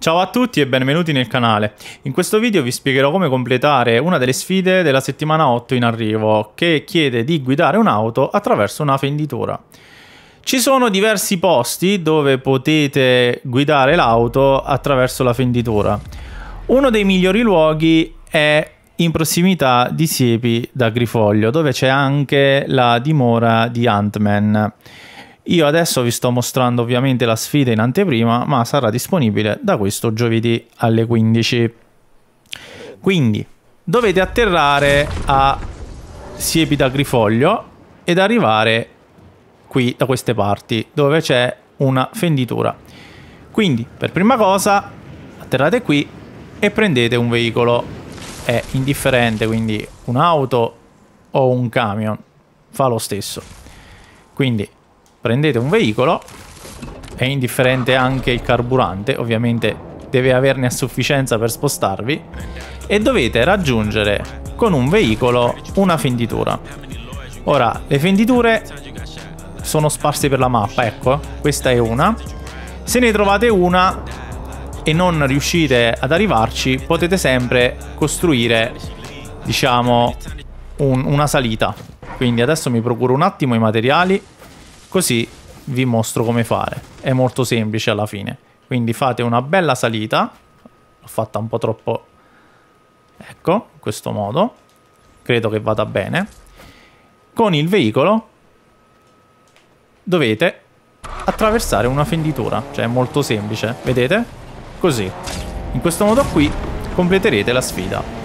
Ciao a tutti e benvenuti nel canale. In questo video vi spiegherò come completare una delle sfide della settimana 8 in arrivo che chiede di guidare un'auto attraverso una fenditura. Ci sono diversi posti dove potete guidare l'auto attraverso la fenditura. Uno dei migliori luoghi è in prossimità di Siepi da Grifoglio dove c'è anche la dimora di Ant-Man. Io adesso vi sto mostrando ovviamente la sfida in anteprima, ma sarà disponibile da questo giovedì alle 15. Quindi dovete atterrare a Siepi da Grifoglio ed arrivare qui da queste parti dove c'è una fenditura. Quindi per prima cosa atterrate qui e prendete un veicolo. È indifferente, quindi un'auto o un camion, fa lo stesso. Quindi prendete un veicolo, è indifferente anche il carburante, ovviamente deve averne a sufficienza per spostarvi, e dovete raggiungere con un veicolo una fenditura. Ora, le fenditure sono sparse per la mappa, ecco, questa è una. Se ne trovate una e non riuscite ad arrivarci, potete sempre costruire, diciamo, un, una salita. Quindi adesso mi procuro un attimo i materiali Così vi mostro come fare. È molto semplice alla fine. Quindi fate una bella salita. L'ho fatta un po' troppo... Ecco, in questo modo. Credo che vada bene. Con il veicolo dovete attraversare una fenditura. Cioè è molto semplice. Vedete? Così. In questo modo qui completerete la sfida.